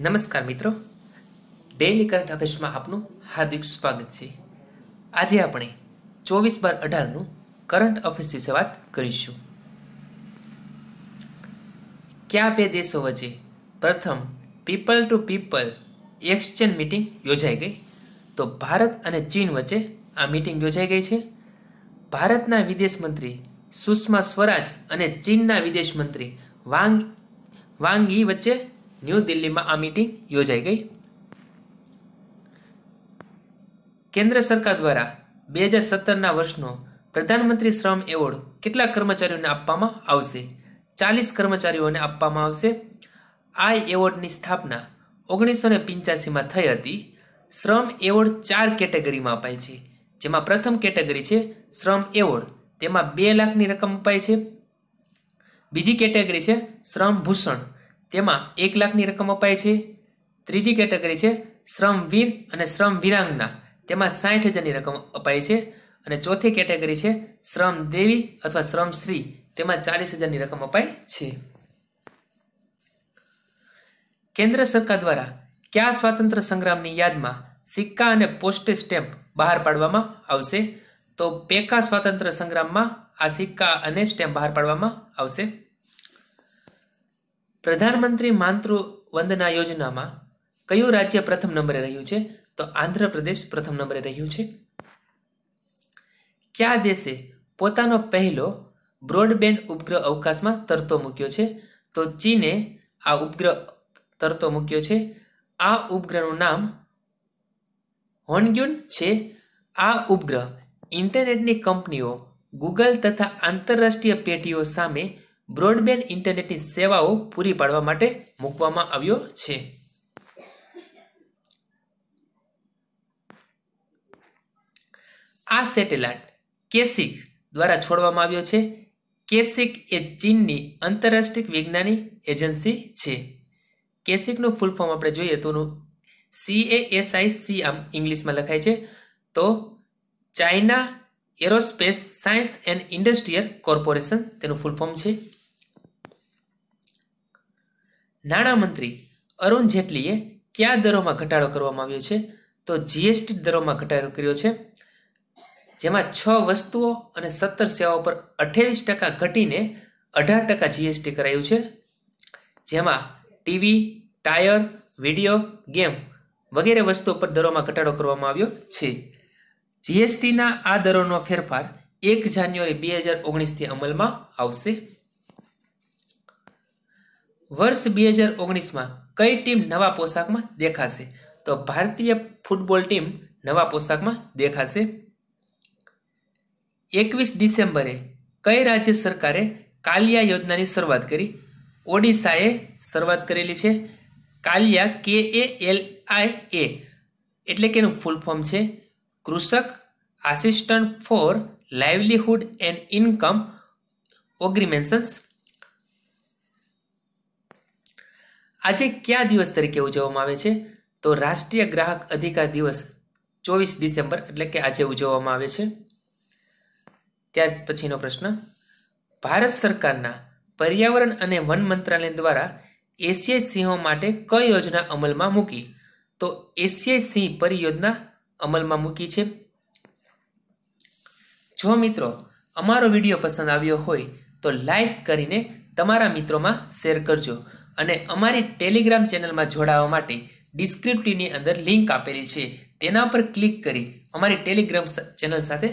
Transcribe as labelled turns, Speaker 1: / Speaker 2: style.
Speaker 1: નમસ્કાર મિત્રો daily current અફેર્સમાં આપનું હાર્દિક સ્વાગત છે આજે આપણે ચોવીસ બાર અઢારનું કરંટ અફેર્સ વિશે વાત કરીશું કયા બે દેશો વચ્ચે પ્રથમ people to people exchange meeting યોજાઈ ગઈ તો ભારત અને ચીન વચ્ચે આ મિટિંગ યોજાઈ ગઈ છે ભારતના વિદેશ મંત્રી સુષ્મા સ્વરાજ અને ચીનના વિદેશ મંત્રી વાંગ વાંગી વચ્ચે ન્યૂ દિલ્હીમાં આ મીટિંગ યોજાઈ ગઈ કેન્દ્ર સરકાર દ્વારા બે હજાર સત્તરના વર્ષનો પ્રધાનમંત્રી શ્રમ એવોર્ડ કેટલા કર્મચારીઓને આપવામાં આવશે ચાલીસ કર્મચારીઓને આપવામાં આવશે આ એવોર્ડની સ્થાપના ઓગણીસો ને પંચ્યાસીમાં થઈ હતી શ્રમ એવોર્ડ ચાર કેટેગરીમાં અપાય છે જેમાં પ્રથમ કેટેગરી છે શ્રમ એવોર્ડ તેમાં બે લાખની રકમ અપાય છે બીજી કેટેગરી છે શ્રમ ભૂષણ તેમાં એક લાખની રકમ અપાય છે ત્રીજી કેટેગરી છે શ્રમવીર અને શ્રમ વિરાંગના તેમાં સાઠ હજારની રકમ અપાય છે અને ચોથી કેટેગરી છે શ્રમ દેવી અથવા શ્રમ શ્રી તેમાં ચાલીસ હજારની રકમ અપાય છે કેન્દ્ર સરકાર દ્વારા કયા સ્વાતંત્ર્ય સંગ્રામની યાદમાં સિક્કા અને પોસ્ટેજ સ્ટેમ્પ બહાર પાડવામાં આવશે તો પેકા સ્વાતંત્ર્ય સંગ્રામમાં આ સિક્કા અને સ્ટેમ્પ બહાર પાડવામાં આવશે પ્રધાનમંત્રી માતૃ વંદના યોજનામાં કયું રાજ્ય પ્રથમ નંબરે રહ્યું છે તો આંધ્રપ્રદેશ પ્રથમ નંબરે રહ્યું છે કયા દેશે પોતાનો પહેલો બ્રોડબેન્ડ ઉપગ્રહ અવકાશમાં તરતો મૂક્યો છે તો ચીને આ ઉપગ્રહ તરતો મૂક્યો છે આ ઉપગ્રહનું નામ હોનગ્યુન છે આ ઉપગ્રહ ઇન્ટરનેટની કંપનીઓ ગૂગલ તથા આંતરરાષ્ટ્રીય પેટીઓ સામે બ્રોડબેન્ડ ઇન્ટરનેટની સેવાઓ પૂરી પાડવા માટે મૂકવામાં આવ્યો છે આ સેટેલાઇટ કેસિક દ્વારા છોડવામાં આવ્યો છે કેસિક એ ચીનની આંતરરાષ્ટ્રીય વિજ્ઞાની એજન્સી છે કેસિકનું ફૂલ ફોર્મ આપણે જોઈએ તો C A S I C આમ ઇંગ્લિશમાં લખાય છે તો China aerospace science and industrial corporation તેનું ફૂલ ફોર્મ છે નાણામંત્રી અરુણ જેટલીએ કયા દરોમાં ઘટાડો કરવામાં આવ્યો છે તો જીએસટી દરોમાં ઘટાડો કર્યો છે જેમાં છ વસ્તુઓ અને સત્તર સેવાઓ પર અઠ્યાવીસ ટકા ઘટીને અઢાર ટકા જીએસટી કરાયું છે જેમાં ટીવી ટાયર વિડીયો ગેમ વગેરે વસ્તુઓ પર દરોમાં ઘટાડો કરવામાં આવ્યો છે જીએસટીના આ દરોનો ફેરફાર એક જાન્યુઆરી બે હજાર ઓગણીસથી અમલમાં આવશે વર્ષ બે હજાર ઓગણીસમાં કઈ ટીમ નવા પોશાકમાં દેખાશે તો ભારતીય ફૂટબોલ ટીમ નવા પોશાકમાં દેખાશે એકવીસ ડિસેમ્બરે કઈ રાજ્ય સરકારે કાલિયા યોજનાની શરૂઆત કરી ઓડિશાએ શરૂઆત કરેલી છે કાલિયા કે એ એલ આઈ એ એટલે કે એનું ફૂલ ફોર્મ છે Krishak assistant for livelihood and income augmentations આજે કયા દિવસ તરીકે ઉજવવામાં આવે છે તો રાષ્ટ્રીય ગ્રાહક અધિકાર દિવસ ચોવીસ ડિસેમ્બર એટલે કે આજે ઉજવવામાં આવે છે ત્યાર પછીનો પ્રશ્ન ભારત સરકારના પર્યાવરણ અને વન મંત્રાલય દ્વારા એશિયાઈ સિંહો માટે કઈ યોજના અમલમાં મૂકી તો એશિયાઈ સિંહ પરિયોજના અમલમાં મૂકી છે જો મિત્રો અમારો વિડીયો પસંદ આવ્યો હોય તો લાઈક કરીને તમારા મિત્રોમાં શેર કરજો અને અમારી ટેલિગ્રામ ચેનલમાં જોડાવા માટે ડિસ્ક્રિપ્ટિવની અંદર લિંક આપેલી છે તેના પર ક્લિક કરી અમારી ટેલિગ્રામ ચેનલ સાથે